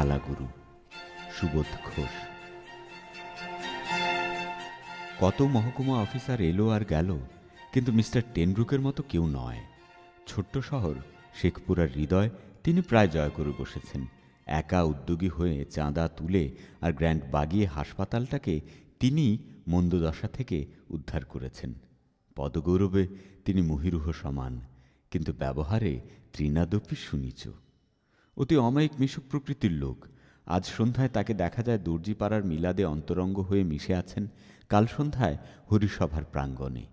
কালাগুরু সুবোধ ঘোষ কত মহকুমা অফিসার এলো আর গেল কিন্তু মিস্টার টেনব্রুকের মতো কেউ নয় ছোট্ট শহর শেখপুরার হৃদয় তিনি প্রায় জয় করে বসেছেন একা উদ্যোগী হয়ে চাঁদা তুলে আর গ্র্যান্ড বাগিয়ে হাসপাতালটাকে তিনি মন্দদশা থেকে উদ্ধার করেছেন পদগৌরবে তিনি মহিরুহ সমান কিন্তু ব্যবহারে তৃণাদপি সুনিচ অতি অমায়িক মিশুক প্রকৃতির লোক আজ সন্ধ্যায় তাকে দেখা যায় দর্জিপাড়ার মিলাদে অন্তরঙ্গ হয়ে মিশে আছেন কাল সন্ধ্যায় হরিসভার প্রাঙ্গণে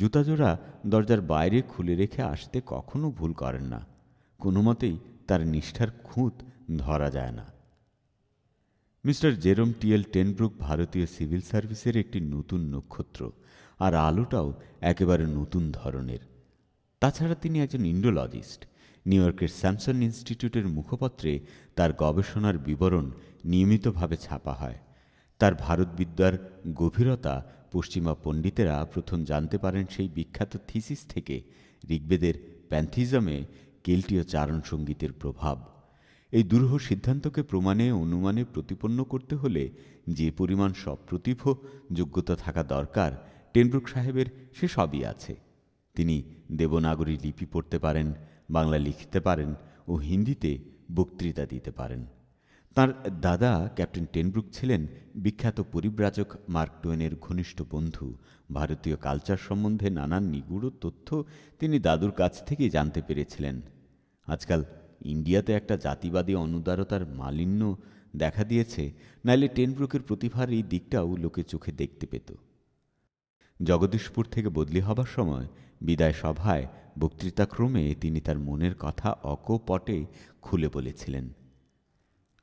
জুতাজোড়া দরজার বাইরে খুলে রেখে আসতে কখনো ভুল করেন না কোনো মতেই তার নিষ্ঠার খুঁত ধরা যায় না মিস্টার জেরম টিএল টেনব্রুক ভারতীয় সিভিল সার্ভিসের একটি নতুন নক্ষত্র আর আলোটাও একেবারে নতুন ধরনের তাছাড়া তিনি একজন ইন্ডোলজিস্ট নিউ ইয়র্কের স্যামসন ইনস্টিটিউটের মুখপত্রে তার গবেষণার বিবরণ নিয়মিতভাবে ছাপা হয় তার ভারত বিদ্যার গভীরতা পশ্চিমা পণ্ডিতেরা প্রথম জানতে পারেন সেই বিখ্যাত থিসিস থেকে ঋগ্বেদের প্যান্থিজমে কেল্টীয় চারণ সঙ্গীতের প্রভাব এই দুরূহ সিদ্ধান্তকে প্রমাণে অনুমানে প্রতিপন্ন করতে হলে যে পরিমাণ সপ্রতিভ যোগ্যতা থাকা দরকার টেনব্রুক সাহেবের সে সবই আছে তিনি দেবনাগরী লিপি পড়তে পারেন বাংলা লিখতে পারেন ও হিন্দিতে বক্তৃতা দিতে পারেন তার দাদা ক্যাপ্টেন টেনব্রুক ছিলেন বিখ্যাত পরিব্রাজক মার্ক টোয়েনের ঘনিষ্ঠ বন্ধু ভারতীয় কালচার সম্বন্ধে নানান নিগুড় তথ্য তিনি দাদুর কাছ থেকেই জানতে পেরেছিলেন আজকাল ইন্ডিয়াতে একটা জাতিবাদী অনুদারতার মালিন্য দেখা দিয়েছে নাইলে টেনব্রুকের প্রতিভার এই দিকটাও লোকে চোখে দেখতে পেত জগদীশপুর থেকে বদলি হবার সময় বিদায় সভায় বক্তৃতাক্রমে তিনি তার মনের কথা অকপটে খুলে বলেছিলেন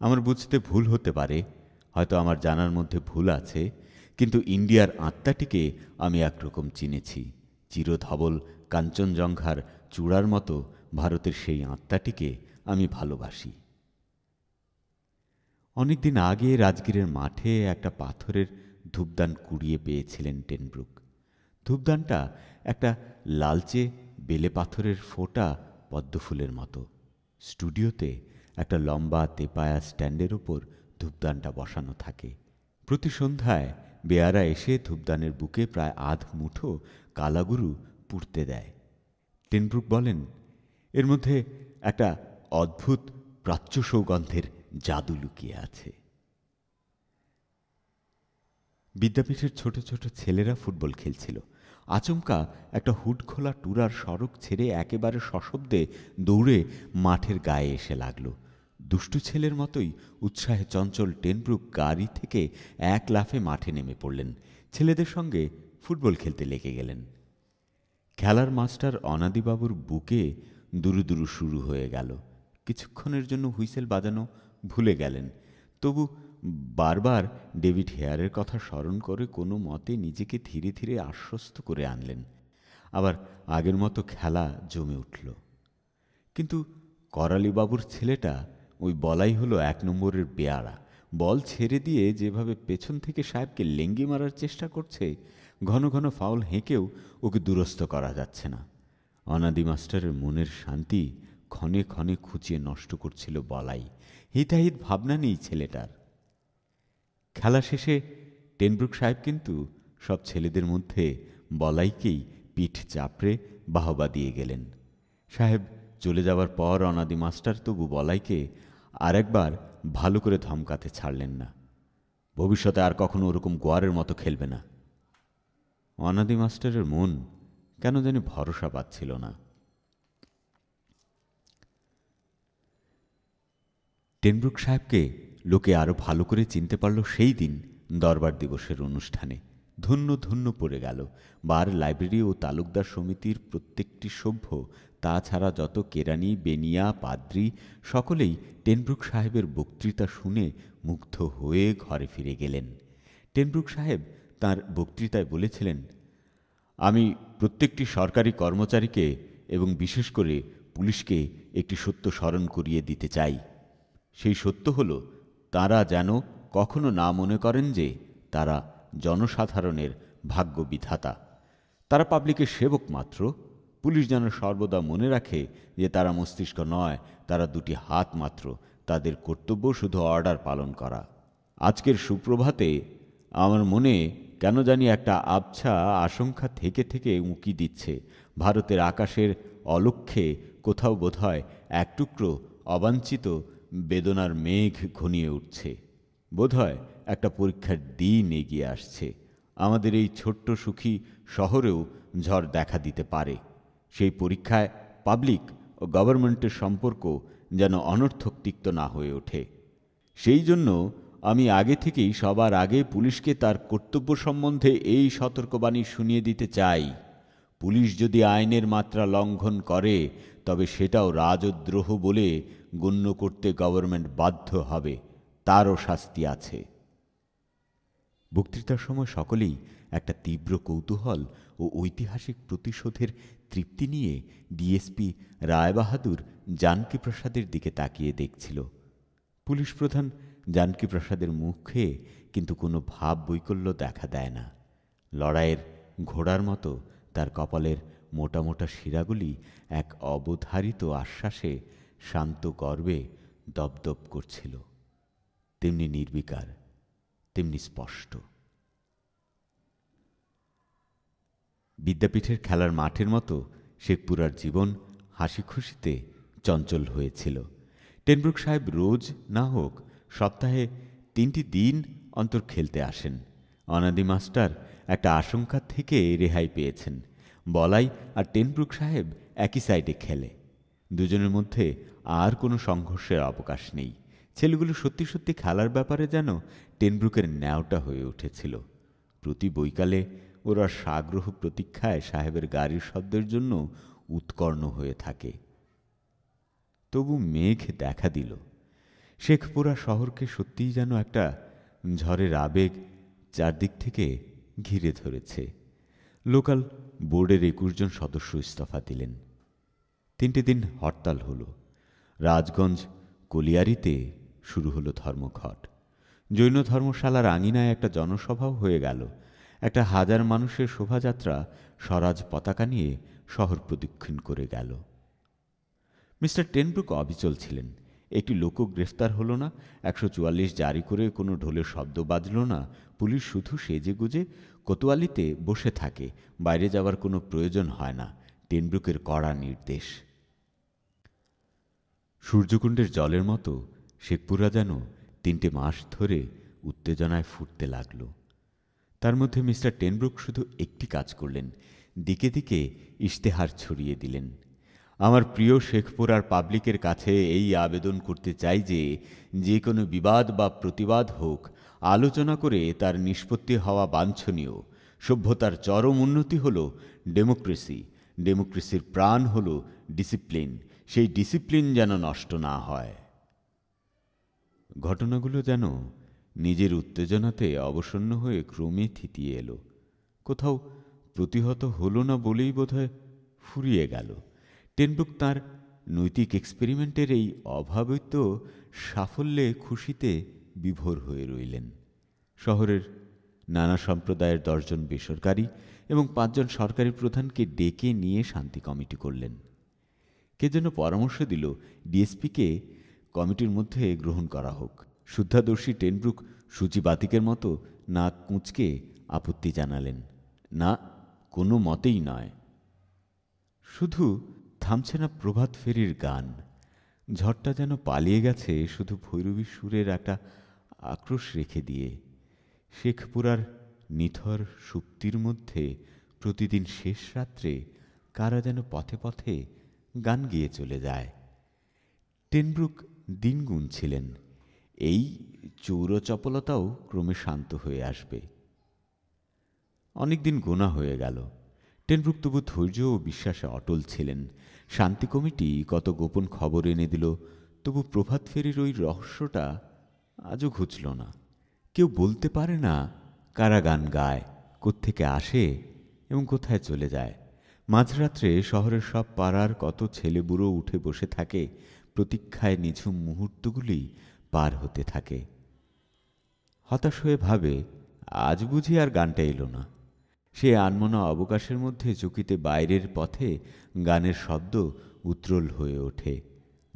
আমার বুঝতে ভুল হতে পারে হয়তো আমার জানার মধ্যে ভুল আছে কিন্তু ইন্ডিয়ার আত্মাটিকে আমি একরকম চিনেছি চিরধবল কাঞ্চনজঙ্ঘার চূড়ার মতো ভারতের সেই আত্মাটিকে আমি ভালোবাসি অনেকদিন আগে রাজগীরের মাঠে একটা পাথরের ধূপদান কুড়িয়ে পেয়েছিলেন টেনব্রুক ধূপদানটা একটা লালচে বেলে পাথরের ফোটা পদ্মফুলের মতো স্টুডিওতে একটা লম্বা তেপায়া স্ট্যান্ডের ওপর ধূপদানটা বসানো থাকে প্রতি সন্ধ্যায় বেয়ারা এসে ধূপদানের বুকে প্রায় আধ মুঠো কালাগুরু পুড়তে দেয় টেনব্রুক বলেন এর মধ্যে একটা অদ্ভুত প্রাচ্য সৌগন্ধের জাদু লুকিয়ে আছে বিদ্যাপীঠের ছোট ছোট ছেলেরা ফুটবল খেলছিল আচমকা একটা হুট খোলা টুরার সড়ক ছেড়ে একেবারে সশব্দে দৌড়ে মাঠের গায়ে এসে লাগলো দুষ্টু ছেলের মতোই উৎসাহে চঞ্চল টেনব্রুক গাড়ি থেকে এক লাফে মাঠে নেমে পড়লেন ছেলেদের সঙ্গে ফুটবল খেলতে লেগে গেলেন খেলার মাস্টার অনাদিবাবুর বুকে দুরু দুরু শুরু হয়ে গেল কিছুক্ষণের জন্য হুইসেল বাজানো ভুলে গেলেন তবু বারবার ডেভিড হেয়ারের কথা স্মরণ করে কোনো মতে নিজেকে ধীরে ধীরে আশ্বস্ত করে আনলেন আবার আগের মতো খেলা জমে উঠল কিন্তু করালিবাবুর ছেলেটা ওই বলাই হলো এক নম্বরের বেয়ারা বল ছেড়ে দিয়ে যেভাবে পেছন থেকে সাহেবকে লেঙ্গি মারার চেষ্টা করছে ঘন ঘন ফাউল হেঁকেও ওকে দুরস্ত করা যাচ্ছে না অনাদি মাস্টারের মনের শান্তি ক্ষণে ক্ষণে খুঁচিয়ে নষ্ট করছিল বলাই হিতাহিত ভাবনা নেই ছেলেটার খেলা শেষে টেনব্রুক সাহেব কিন্তু সব ছেলেদের মধ্যে বলাইকেই পিঠ চাপড়ে বাহবা দিয়ে গেলেন সাহেব চলে যাওয়ার পর অনাদি মাস্টার তবু বলাইকে আরেকবার ভালো করে ধমকাতে ছাড়লেন না ভবিষ্যতে আর কখনো ওরকম গোয়ারের মতো খেলবে না অনাদি মাস্টারের মন কেন জানি ভরসা পাচ্ছিল না টেনব্রুক সাহেবকে লোকে আরও ভালো করে চিনতে পারল সেই দিন দরবার দিবসের অনুষ্ঠানে ধন্য ধন্য পড়ে গেল বার লাইব্রেরি ও তালুকদার সমিতির প্রত্যেকটি সভ্য তাছাড়া যত কেরানি বেনিয়া পাদ্রি সকলেই টেনব্রুক সাহেবের বক্তৃতা শুনে মুগ্ধ হয়ে ঘরে ফিরে গেলেন টেনব্রুক সাহেব তার বক্তৃতায় বলেছিলেন আমি প্রত্যেকটি সরকারি কর্মচারীকে এবং বিশেষ করে পুলিশকে একটি সত্য স্মরণ করিয়ে দিতে চাই সেই সত্য হলো তারা যেন কখনো না মনে করেন যে তারা জনসাধারণের ভাগ্য বিধাতা তারা পাবলিকের সেবক মাত্র পুলিশ যেন সর্বদা মনে রাখে যে তারা মস্তিষ্ক নয় তারা দুটি হাত মাত্র তাদের কর্তব্য শুধু অর্ডার পালন করা আজকের সুপ্রভাতে আমার মনে কেন জানি একটা আবছা আশঙ্কা থেকে থেকে উঁকি দিচ্ছে ভারতের আকাশের অলক্ষ্যে কোথাও বোধহয় এক টুকরো অবাঞ্ছিত বেদনার মেঘ ঘনিয়ে উঠছে বোধহয় একটা পরীক্ষার দিন এগিয়ে আসছে আমাদের এই ছোট্ট সুখী শহরেও ঝড় দেখা দিতে পারে সেই পরীক্ষায় পাবলিক ও গভর্নমেন্টের সম্পর্ক যেন অনর্থক তিক্ত না হয়ে ওঠে সেই জন্য আমি আগে থেকেই সবার আগে পুলিশকে তার কর্তব্য সম্বন্ধে এই সতর্কবাণী শুনিয়ে দিতে চাই পুলিশ যদি আইনের মাত্রা লঙ্ঘন করে তবে সেটাও রাজদ্রোহ বলে গণ্য করতে গভর্নমেন্ট বাধ্য হবে তারও শাস্তি আছে বক্তৃতার সময় সকলেই একটা তীব্র কৌতূহল ও ঐতিহাসিক প্রতিশোধের তৃপ্তি নিয়ে ডিএসপি রায়বাহাদুর জানকী প্রসাদের দিকে তাকিয়ে দেখছিল পুলিশ প্রধান জানকী প্রসাদের মুখে কিন্তু কোনো ভাব বৈকল্য দেখা দেয় না লড়াইয়ের ঘোড়ার মতো তার কপালের মোটা মোটা শিরাগুলি এক অবধারিত আশ্বাসে শান্ত গর্বে দপদপ করছিল তেমনি নির্বিকার তেমনি স্পষ্ট বিদ্যাপীঠের খেলার মাঠের মতো শেখপুরার জীবন হাসি খুশিতে চঞ্চল হয়েছিল টেনব্রুক সাহেব রোজ না হোক সপ্তাহে তিনটি দিন অন্তর খেলতে আসেন অনাদি মাস্টার একটা আশঙ্কা থেকে রেহাই পেয়েছেন বলাই আর টেনব্রুক সাহেব একই সাইডে খেলে দুজনের মধ্যে আর কোনো সংঘর্ষের অবকাশ নেই ছেলেগুলো সত্যি সত্যি খেলার ব্যাপারে যেন টেনব্রুকের ন্যাওটা হয়ে উঠেছিল প্রতি বৈকালে ওরা সাগ্রহ প্রতীক্ষায় সাহেবের গাড়ির শব্দের জন্য উৎকর্ণ হয়ে থাকে তবু মেঘ দেখা দিল শেখপুরা শহরকে সত্যিই যেন একটা ঝড়ের আবেগ চারদিক থেকে ঘিরে ধরেছে লোকাল বোর্ডের একুশ জন সদস্য ইস্তফা দিলেন তিনটি দিন হরতাল হল রাজগঞ্জ কলিয়ারিতে শুরু হলো ধর্মঘট জৈন ধর্মশালার আঙিনায় একটা জনসভাও হয়ে গেল একটা হাজার মানুষের শোভাযাত্রা স্বরাজ পতাকা নিয়ে শহর প্রদক্ষিণ করে গেল মিস্টার টেনব্রুক অবিচল ছিলেন একটি লোকও গ্রেফতার হলো না একশো চুয়াল্লিশ জারি করে কোনো ঢোলের শব্দ বাজল না পুলিশ শুধু সেজে গুজে কোতোয়ালিতে বসে থাকে বাইরে যাওয়ার কোনো প্রয়োজন হয় না টেনব্রুকের কড়া নির্দেশ সূর্যকুণ্ডের জলের মতো শেখপুরা যেন তিনটে মাস ধরে উত্তেজনায় ফুটতে লাগল তার মধ্যে মিস্টার টেনব্রুক শুধু একটি কাজ করলেন দিকে দিকে ইশতেহার ছড়িয়ে দিলেন আমার প্রিয় শেখপুরার পাবলিকের কাছে এই আবেদন করতে চাই যে যে কোনো বিবাদ বা প্রতিবাদ হোক আলোচনা করে তার নিষ্পত্তি হওয়া বাঞ্ছনীয় সভ্যতার চরম উন্নতি হল ডেমোক্রেসি ডেমোক্রেসির প্রাণ হল ডিসিপ্লিন সেই ডিসিপ্লিন যেন নষ্ট না হয় ঘটনাগুলো যেন নিজের উত্তেজনাতে অবসন্ন হয়ে ক্রমে থিতিয়ে এলো কোথাও প্রতিহত হলো না বলেই বোধহয় ফুরিয়ে গেল টেন্ডুক তাঁর নৈতিক এক্সপেরিমেন্টের এই অভাবিত সাফল্যে খুশিতে বিভোর হয়ে রইলেন শহরের নানা সম্প্রদায়ের দশজন বেসরকারি এবং পাঁচজন সরকারি প্রধানকে ডেকে নিয়ে শান্তি কমিটি করলেন কে যেন পরামর্শ দিল ডিএসপিকে কমিটির মধ্যে গ্রহণ করা হোক শুদ্ধাদর্শী টেনব্রুক বাতিকের মতো না কুঁচকে আপত্তি জানালেন না কোনো মতেই নয় শুধু থামছে না প্রভাত ফেরির গান ঝড়টা যেন পালিয়ে গেছে শুধু ভৈরবী সুরের একটা আক্রোশ রেখে দিয়ে শেখপুরার নিথর সুক্তির মধ্যে প্রতিদিন শেষ রাত্রে কারা যেন পথে পথে গান গিয়ে চলে যায় টেনব্রুক দিন গুনছিলেন এই চৌরচপলতাও ক্রমে শান্ত হয়ে আসবে অনেকদিন গোনা হয়ে গেল টেনভুক্তবু ধৈর্য ও বিশ্বাসে অটল ছিলেন শান্তি কমিটি কত গোপন খবর এনে দিল তবু প্রভাত ফেরির ওই রহস্যটা আজও ঘুচল না কেউ বলতে পারে না কারা গান গায় কোত্থেকে আসে এবং কোথায় চলে যায় মাঝরাত্রে শহরের সব পাড়ার কত ছেলেবুড়ো উঠে বসে থাকে প্রতীক্ষায় নিঝুম মুহূর্তগুলি পার হতে থাকে হতাশ হয়ে ভাবে আজ বুঝি আর গানটা এলো না সে আনমনা অবকাশের মধ্যে চকিতে বাইরের পথে গানের শব্দ উত্রল হয়ে ওঠে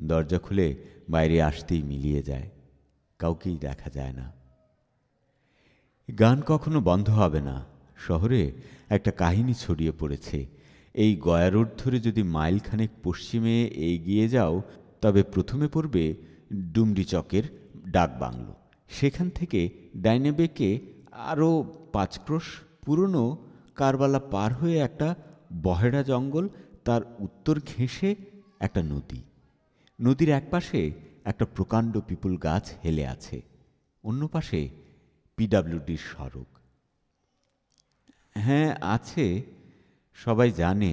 দরজা খুলে বাইরে আসতেই মিলিয়ে যায় কাউকেই দেখা যায় না গান কখনো বন্ধ হবে না শহরে একটা কাহিনী ছড়িয়ে পড়েছে এই গয়া রোড ধরে যদি মাইলখানেক পশ্চিমে এগিয়ে যাও তবে প্রথমে পড়বে ডুমডি চকের ডাকবাংলো সেখান থেকে ডাইনেবেকে আরও পাঁচক্রোশ পুরনো কারবালা পার হয়ে একটা বহেড়া জঙ্গল তার উত্তর ঘেঁষে একটা নদী নদীর একপাশে একটা প্রকাণ্ড পিপুল গাছ হেলে আছে অন্য পাশে পিডাব্লিউডির সড়ক হ্যাঁ আছে সবাই জানে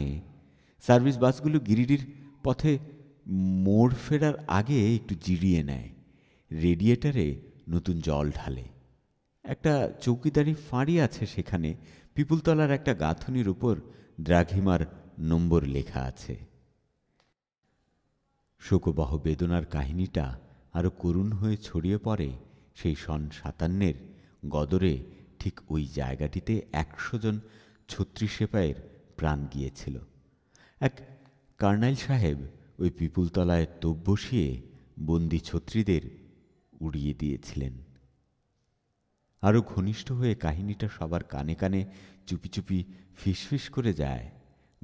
সার্ভিস বাসগুলো গিরিডির পথে মোড় ফেরার আগে একটু জিরিয়ে নেয় রেডিয়েটারে নতুন জল ঢালে একটা চৌকিদারি ফাঁড়ি আছে সেখানে পিপুলতলার একটা গাঁথনির উপর দ্রাঘিমার নম্বর লেখা আছে শোকবাহ বেদনার কাহিনীটা আরও করুণ হয়ে ছড়িয়ে পড়ে সেই সন সাতান্নের গদরে ঠিক ওই জায়গাটিতে একশো জন ছত্রিশ সেপায়ের প্রাণ গিয়েছিল এক কার্নাইল সাহেব ওই পিপুলতলায় তোপ বসিয়ে বন্দি ছত্রীদের উড়িয়ে দিয়েছিলেন আরও ঘনিষ্ঠ হয়ে কাহিনীটা সবার কানে কানে চুপি চুপি ফিসফিস করে যায়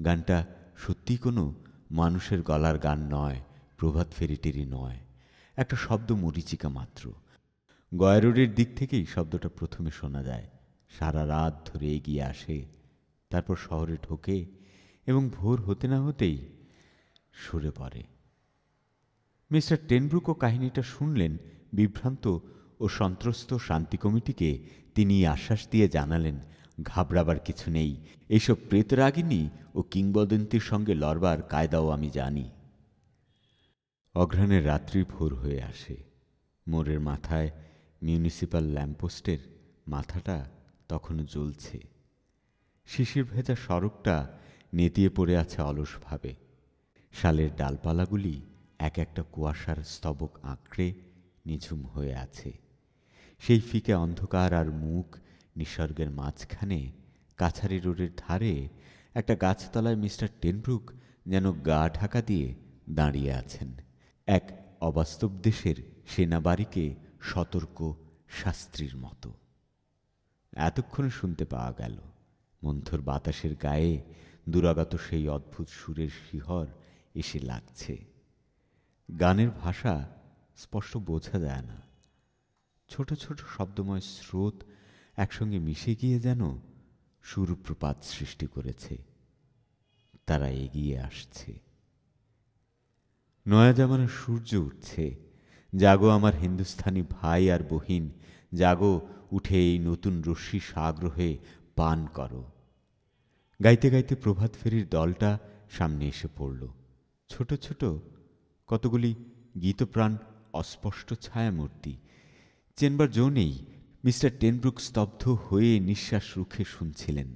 গানটা সত্যি কোনো মানুষের গলার গান নয় প্রভাত ফেরিটেরই নয় একটা শব্দ মরিচিকা মাত্র গয়রোডের দিক থেকেই শব্দটা প্রথমে শোনা যায় সারা রাত ধরে এগিয়ে আসে তারপর শহরে ঢোকে এবং ভোর হতে না হতেই সরে পড়ে মিস্টার টেনব্রুকও কাহিনীটা শুনলেন বিভ্রান্ত ও সন্ত্রস্ত শান্তি কমিটিকে তিনি আশ্বাস দিয়ে জানালেন ঘাবড়াবার কিছু নেই এইসব প্রেতরাগিনী ও কিংবদন্তির সঙ্গে লড়বার কায়দাও আমি জানি অঘ্রাণের রাত্রি ভোর হয়ে আসে মোড়ের মাথায় মিউনিসিপ্যাল ল্যাম্পপোস্টের মাথাটা তখনও জ্বলছে শিশির ভেজা সড়কটা নেতিয়ে পড়ে আছে অলসভাবে শালের ডালপালাগুলি এক একটা কুয়াশার স্তবক আঁকড়ে নিঝুম হয়ে আছে সেই ফিকে অন্ধকার আর মুখ নিসর্গের মাঝখানে কাছারি রোডের ধারে একটা গাছতলায় মিস্টার টেনব্রুক যেন গা ঢাকা দিয়ে দাঁড়িয়ে আছেন এক অবাস্তব দেশের সেনাবাড়িকে সতর্ক শাস্ত্রীর মতো এতক্ষণ শুনতে পাওয়া গেল মন্থর বাতাসের গায়ে দুরাগত সেই অদ্ভুত সুরের শিহর এসে লাগছে গানের ভাষা স্পষ্ট বোঝা যায় না ছোট ছোট শব্দময় স্রোত একসঙ্গে মিশে গিয়ে যেন সুরপ্রপাত সৃষ্টি করেছে তারা এগিয়ে আসছে নয়া জামানার সূর্য উঠছে জাগো আমার হিন্দুস্থানি ভাই আর বহিন জাগো উঠে এই নতুন রশ্মি সাগ্রহে পান করো গাইতে গাইতে প্রভাত ফেরির দলটা সামনে এসে পড়ল ছোট ছোট কতগুলি গীতপ্রাণ অস্পষ্ট ছায়ামূর্তি চেনবার জো নেই মিস্টার টেনব্রুক স্তব্ধ হয়ে নিঃশ্বাস রুখে শুনছিলেন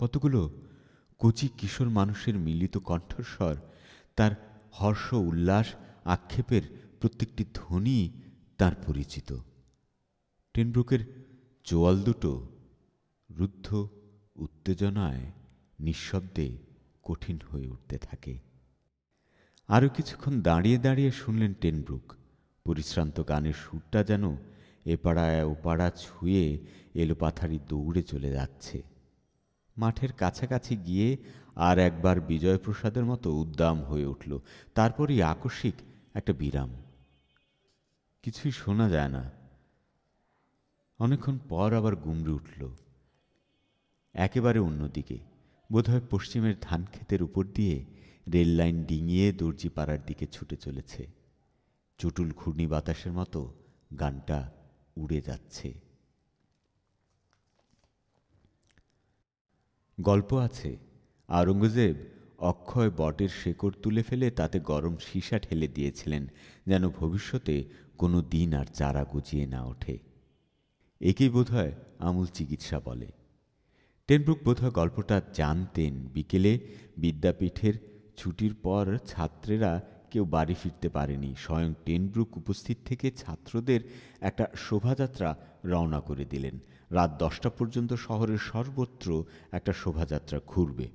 কতগুলো কচি কিশোর মানুষের মিলিত কণ্ঠস্বর তার হর্ষ উল্লাস আক্ষেপের প্রত্যেকটি ধ্বনি তার পরিচিত টেনব্রুকের জোয়াল দুটো রুদ্ধ উত্তেজনায় নিঃশব্দে কঠিন হয়ে উঠতে থাকে আরও কিছুক্ষণ দাঁড়িয়ে দাঁড়িয়ে শুনলেন টেনব্রুক পরিশ্রান্ত গানের সুরটা যেন এ পাড়ায় ও পাড়া ছুঁয়ে এলোপাথারি দৌড়ে চলে যাচ্ছে মাঠের কাছাকাছি গিয়ে আর একবার বিজয়প্রসাদের মতো উদ্দাম হয়ে উঠল তারপরই আকস্মিক একটা বিরাম কিছুই শোনা যায় না অনেকক্ষণ পর আবার গুমড়ে উঠল একেবারে অন্যদিকে বোধহয় পশ্চিমের ধান ক্ষেতের উপর দিয়ে রেল লাইন ডিঙিয়ে দর্জিপাড়ার দিকে ছুটে চলেছে চটুল ঘূর্ণি বাতাসের মতো গানটা উড়ে যাচ্ছে গল্প আছে আওরঙ্গজেব অক্ষয় বটের শেকড় তুলে ফেলে তাতে গরম সীসা ঠেলে দিয়েছিলেন যেন ভবিষ্যতে কোনো দিন আর চারা গুজিয়ে না ওঠে একেই বোধহয় আমূল চিকিৎসা বলে টেনব্রুক বোধহয় গল্পটা জানতেন বিকেলে বিদ্যাপীঠের ছুটির পর ছাত্রেরা কেউ বাড়ি ফিরতে পারেনি স্বয়ং টেনব্রুক উপস্থিত থেকে ছাত্রদের একটা শোভাযাত্রা রওনা করে দিলেন রাত দশটা পর্যন্ত শহরের সর্বত্র একটা শোভাযাত্রা ঘুরবে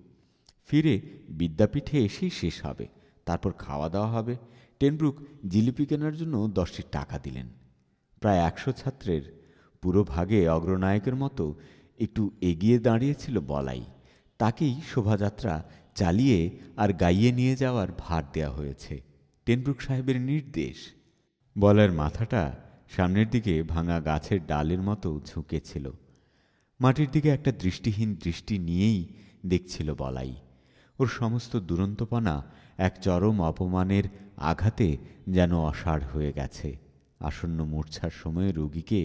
ফিরে বিদ্যাপীঠে এসেই শেষ হবে তারপর খাওয়া দাওয়া হবে টেনব্রুক জিলিপি কেনার জন্য দশটি টাকা দিলেন প্রায় একশো ছাত্রের পুরো ভাগে অগ্রনায়কের মতো একটু এগিয়ে দাঁড়িয়েছিল বলাই তাকেই শোভাযাত্রা চালিয়ে আর গাইয়ে নিয়ে যাওয়ার ভার দেয়া হয়েছে টেনব্রুক সাহেবের নির্দেশ বলার মাথাটা সামনের দিকে ভাঙা গাছের ডালের মতো ঝুঁকেছিল মাটির দিকে একটা দৃষ্টিহীন দৃষ্টি নিয়েই দেখছিল বলাই ওর সমস্ত দুরন্তপনা এক চরম অপমানের আঘাতে যেন অসাড় হয়ে গেছে আসন্ন মূর্ছার সময়ে রোগীকে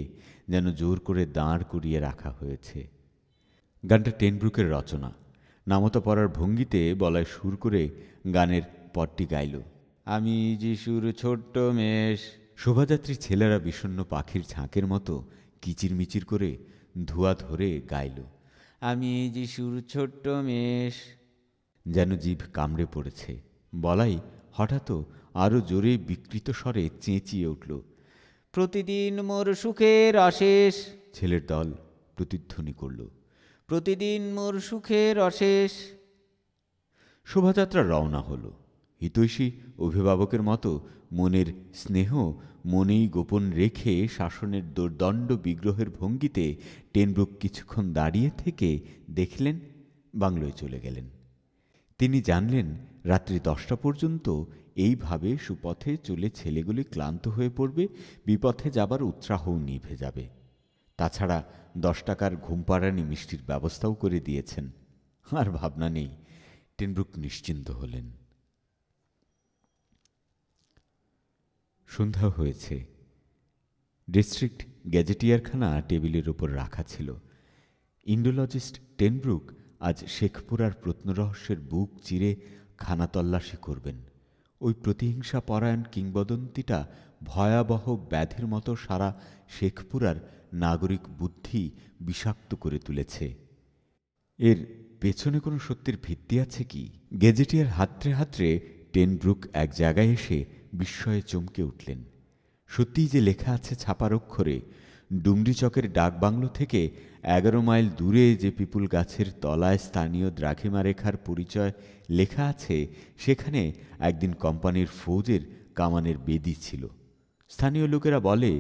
যেন জোর করে দাঁড় করিয়ে রাখা হয়েছে গানটা টেনব্রুকের রচনা নামতা পড়ার ভঙ্গিতে বলায় সুর করে গানের পটটি গাইল আমি যিশুর ছোট্ট মেষ শোভাযাত্রী ছেলেরা বিষণ্ন পাখির ঝাঁকের মতো কিচিরমিচির করে ধোয়া ধরে গাইল আমি যিশুর ছোট্ট মেষ যেন জীব কামড়ে পড়েছে বলাই হঠাৎ আরও জোরে বিকৃত স্বরে চেঁচিয়ে উঠল প্রতিদিন মোর সুখের অশেষ ছেলের দল প্রতিধ্বনি করল প্রতিদিন মোর সুখের অশেষ শোভাযাত্রা রওনা হলো হিতৈষী অভিভাবকের মতো মনের স্নেহ মনেই গোপন রেখে শাসনের দুর্দণ্ড বিগ্রহের ভঙ্গিতে টেনব্রুক কিছুক্ষণ দাঁড়িয়ে থেকে দেখলেন বাংলোয় চলে গেলেন তিনি জানলেন রাত্রি দশটা পর্যন্ত এইভাবে সুপথে চলে ছেলেগুলি ক্লান্ত হয়ে পড়বে বিপথে যাবার উৎসাহও নিভে যাবে তাছাড়া দশ টাকার ঘুমপাড়ানি মিষ্টির ব্যবস্থাও করে দিয়েছেন আর ভাবনা নেই টেনব্রুক নিশ্চিন্ত হলেন সন্ধ্যা হয়েছে ডিস্ট্রিক্ট গ্যাজেটিয়ারখানা টেবিলের ওপর রাখা ছিল ইন্ডোলজিস্ট টেনব্রুক আজ শেখপুরার প্রত্নরহস্যের বুক চিরে খানা তল্লাশি করবেন ওই প্রতিহিংসা পরায়ণ কিংবদন্তিটা ভয়াবহ ব্যাধির মতো সারা শেখপুরার নাগরিক বুদ্ধি বিষাক্ত করে তুলেছে এর পেছনে কোনো সত্যির ভিত্তি আছে কি গেজেটিয়ার হাতরে হাতরে টেনব্রুক এক জায়গায় এসে বিস্ময়ে চমকে উঠলেন সত্যিই যে লেখা আছে ছাপার অক্ষরে ডুমরি চকের ডাকবাংলো থেকে এগারো মাইল দূরে যে পিপুল গাছের তলায় স্থানীয় দ্রাঘিমা রেখার পরিচয় লেখা আছে সেখানে একদিন কোম্পানির ফৌজের কামানের বেদি ছিল স্থানীয় লোকেরা বলে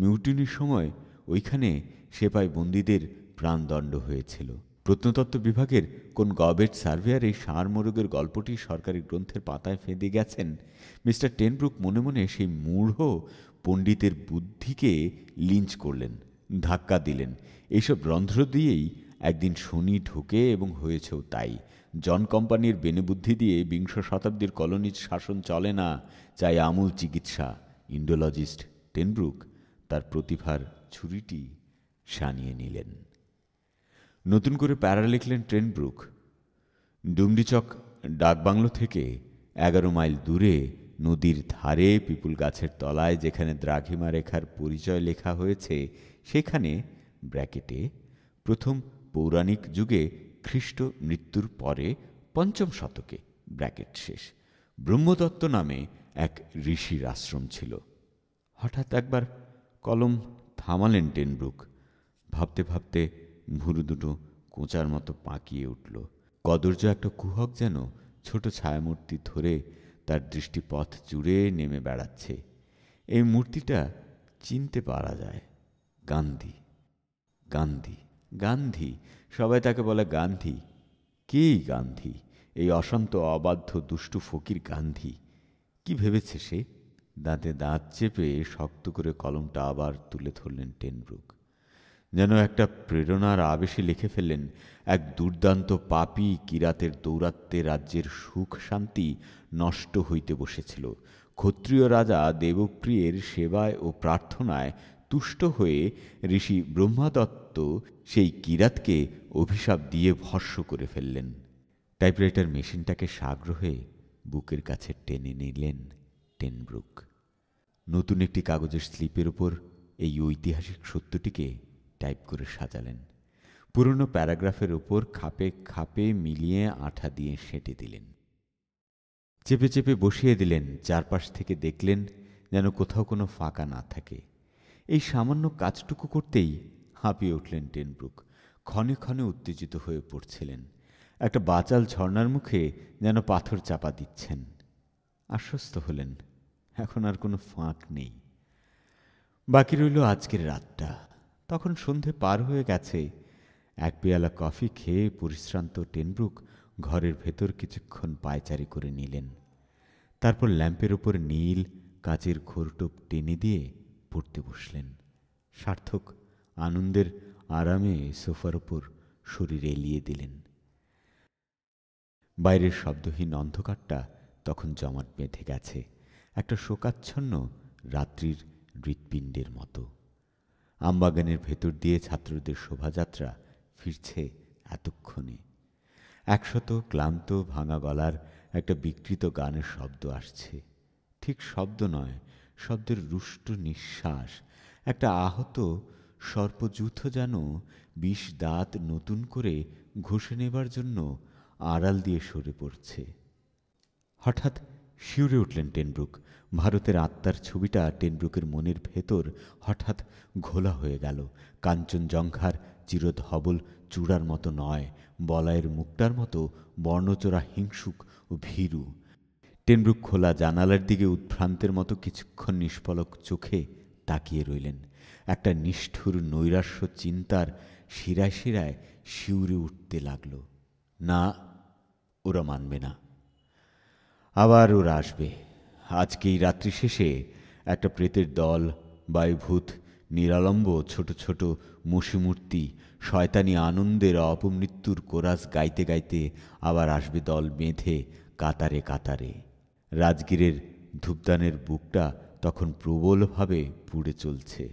মিউটিনির সময় ওইখানে সেপাই বন্দীদের প্রাণদণ্ড হয়েছিল প্রত্নতত্ত্ব বিভাগের কোন গবেট সার্ভেয়ার এই সার মোরগের গল্পটি সরকারি গ্রন্থের পাতায় ফেঁদে গেছেন মিস্টার টেনব্রুক মনে মনে সেই মূঢ় পণ্ডিতের বুদ্ধিকে লিঞ্চ করলেন ধাক্কা দিলেন এইসব রন্ধ্র দিয়েই একদিন শনি ঢুকে এবং হয়েছেও তাই জন কোম্পানির বেনেবুদ্ধি দিয়ে বিংশ শতাব্দীর কলোনিজ শাসন চলে না চাই আমূল চিকিৎসা ইন্ডোলজিস্ট টেনব্রুক তার প্রতিভার ছুরিটি সানিয়ে নিলেন নতুন করে প্যারা লিখলেন ট্রেনব্রুক ডুমডিচক ডাকবাংলো থেকে এগারো মাইল দূরে নদীর ধারে পিপুল গাছের তলায় যেখানে দ্রাঘিমা রেখার পরিচয় লেখা হয়েছে সেখানে ব্র্যাকেটে প্রথম পৌরাণিক যুগে খ্রিস্ট মৃত্যুর পরে পঞ্চম শতকে ব্র্যাকেট শেষ ব্রহ্মদত্ত নামে এক ঋষির আশ্রম ছিল হঠাৎ একবার কলম থামালেন টেনব্রুক ভাবতে ভাবতে ভুরু দুটো কোঁচার মতো পাকিয়ে উঠল কদর্য একটা কুহক যেন ছোট ছায়ামূর্তি ধরে তার দৃষ্টিপথ জুড়ে নেমে বেড়াচ্ছে এই মূর্তিটা চিনতে পারা যায় গান্ধী গান্ধী গান্ধী সবাই তাকে বলে গান্ধী কেই গান্ধী এই অশান্ত অবাধ্য দুষ্টু ফকির গান্ধী কি ভেবেছে সে দাঁতে দাঁত চেপে শক্ত করে কলমটা আবার তুলে ধরলেন টেনব্রুক যেন একটা প্রেরণার আবেশে লিখে ফেললেন এক দুর্দান্ত পাপি কিরাতের দৌরাত্মে রাজ্যের সুখ শান্তি নষ্ট হইতে বসেছিল ক্ষত্রিয় রাজা দেবপ্রিয়ের সেবায় ও প্রার্থনায় তুষ্ট হয়ে ঋষি ব্রহ্মাদত্ত সেই কিরাতকে অভিশাপ দিয়ে ভর্ষ করে ফেললেন টাইপরাইটার মেশিনটাকে সাগ্রহে বুকের কাছে টেনে নিলেন টেনব্রুক নতুন একটি কাগজের স্লিপের ওপর এই ঐতিহাসিক সত্যটিকে টাইপ করে সাজালেন পুরনো প্যারাগ্রাফের উপর খাপে খাপে মিলিয়ে আঠা দিয়ে সেঁটে দিলেন চেপে চেপে বসিয়ে দিলেন চারপাশ থেকে দেখলেন যেন কোথাও কোনো ফাঁকা না থাকে এই সামান্য কাজটুকু করতেই হাঁপিয়ে উঠলেন টেনব্রুক ক্ষণে ক্ষণে উত্তেজিত হয়ে পড়ছিলেন একটা বাচাল ঝর্নার মুখে যেন পাথর চাপা দিচ্ছেন আশ্বস্ত হলেন এখন আর কোনো ফাঁক নেই বাকি রইল আজকের রাতটা তখন সন্ধে পার হয়ে গেছে এক পেয়ালা কফি খেয়ে পরিশ্রান্ত টেনব্রুক ঘরের ভেতর কিছুক্ষণ পায়চারি করে নিলেন তারপর ল্যাম্পের ওপর নীল কাচের ঘোরটোপ টেনে দিয়ে পড়তে বসলেন সার্থক আনন্দের আরামে সোফার ওপর শরীর এলিয়ে দিলেন বাইরের শব্দহীন অন্ধকারটা তখন জমাট বেঁধে গেছে একটা শোকাচ্ছন্ন রাত্রির হৃৎপিণ্ডের মতো আমবাগানের ভেতর দিয়ে ছাত্রদের শোভাযাত্রা ফিরছে এতক্ষণে একশত ক্লান্ত ভাঙা গলার একটা বিকৃত গানের শব্দ আসছে ঠিক শব্দ নয় শব্দের রুষ্ট নিঃশ্বাস একটা আহত সর্পযুথ যেন বিষ দাঁত নতুন করে ঘষে নেবার জন্য আড়াল দিয়ে সরে পড়ছে হঠাৎ শিউরে উঠলেন টেনব্রুক ভারতের আত্মার ছবিটা টেনব্রুকের মনের ভেতর হঠাৎ ঘোলা হয়ে গেল কাঞ্চনজঙ্ঘার চিরধবল চূড়ার মতো নয় বলায়ের মুখটার মতো বর্ণচোরা হিংসুক ও ভীরু টেনব্রুক খোলা জানালার দিকে উদ্ভ্রান্তের মতো কিছুক্ষণ নিষ্ফলক চোখে তাকিয়ে রইলেন একটা নিষ্ঠুর নৈরাশ্য চিন্তার শিরায় শিরায় শিউরে উঠতে লাগল না ওরা মানবে না আবার ওরা আসবে আজকে এই রাত্রি শেষে একটা প্রেতের দল বায়ুভূত নিরালম্ব ছোট ছোট মুসিমূর্তি শয়তানি আনন্দের অপমৃত্যুর কোরাস গাইতে গাইতে আবার আসবে দল বেঁধে কাতারে কাতারে রাজগীরের ধূপদানের বুকটা তখন প্রবলভাবে পুড়ে চলছে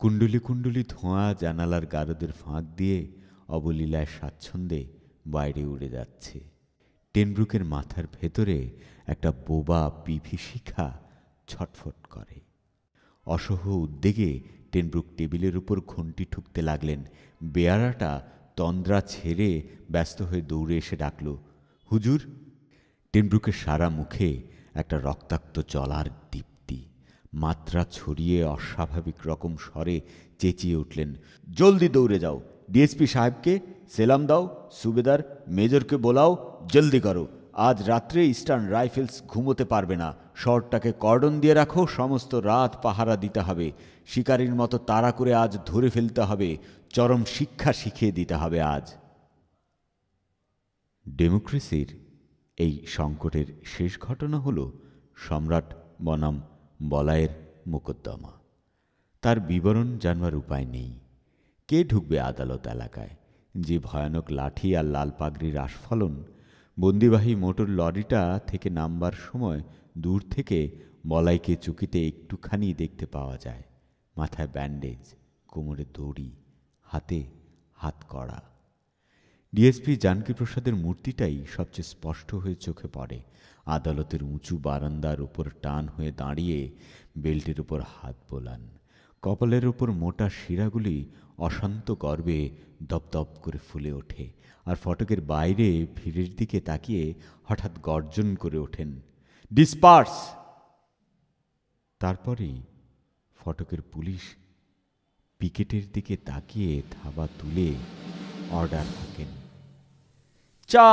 কুণ্ডুলি কুণ্ডুলি ধোঁয়া জানালার গারদের ফাঁক দিয়ে অবলীলায় স্বাচ্ছন্দ্যে বাইরে উড়ে যাচ্ছে টেনব্রুকের মাথার ভেতরে একটা বোবা বিভীষিকা ছটফট করে অসহ উদ্বেগে টেনব্রুক টেবিলের উপর ঘন্টি ঠুকতে লাগলেন বেয়ারাটা তন্দ্রা ছেড়ে ব্যস্ত হয়ে দৌড়ে এসে ডাকল হুজুর টেনব্রুকের সারা মুখে একটা রক্তাক্ত চলার দীপ্তি মাত্রা ছড়িয়ে অস্বাভাবিক রকম স্বরে চেঁচিয়ে উঠলেন জলদি দৌড়ে যাও ডিএসপি সাহেবকে সেলাম দাও সুবেদার মেজরকে বোলাও জলদি করো আজ রাত্রে ইস্টার্ন রাইফেলস ঘুমোতে পারবে না শহরটাকে কর্ডন দিয়ে রাখো সমস্ত রাত পাহারা দিতে হবে শিকারীর মতো তাড়া করে আজ ধরে ফেলতে হবে চরম শিক্ষা শিখিয়ে দিতে হবে আজ ডেমোক্রেসির এই সংকটের শেষ ঘটনা হল সম্রাট বনাম বলায়ের মোকদ্দমা তার বিবরণ জানবার উপায় নেই কে ঢুকবে আদালত এলাকায় যে ভয়ানক লাঠি আর লাল পাগড়ির আস্ফলন বন্দিবাহী মোটর লরিটা থেকে নামবার সময় দূর থেকে বলাইকে চুকিতে একটুখানি দেখতে পাওয়া যায় মাথায় ব্যান্ডেজ কোমরে দড়ি হাতে হাত কড়া ডিএসপি জানকীপ্রসাদের মূর্তিটাই সবচেয়ে স্পষ্ট হয়ে চোখে পড়ে আদালতের উঁচু বারান্দার উপর টান হয়ে দাঁড়িয়ে বেল্টের উপর হাত বোলান কপালের ওপর মোটা শিরাগুলি অশান্ত গর্বে দপদপ করে ফুলে ওঠে আর ফটকের বাইরে ভিড়ের দিকে তাকিয়ে হঠাৎ গর্জন করে ওঠেন ডিসপার্স তারপরেই ফটকের পুলিশ পিকেটের দিকে তাকিয়ে থাবা তুলে অর্ডার থাকেন চা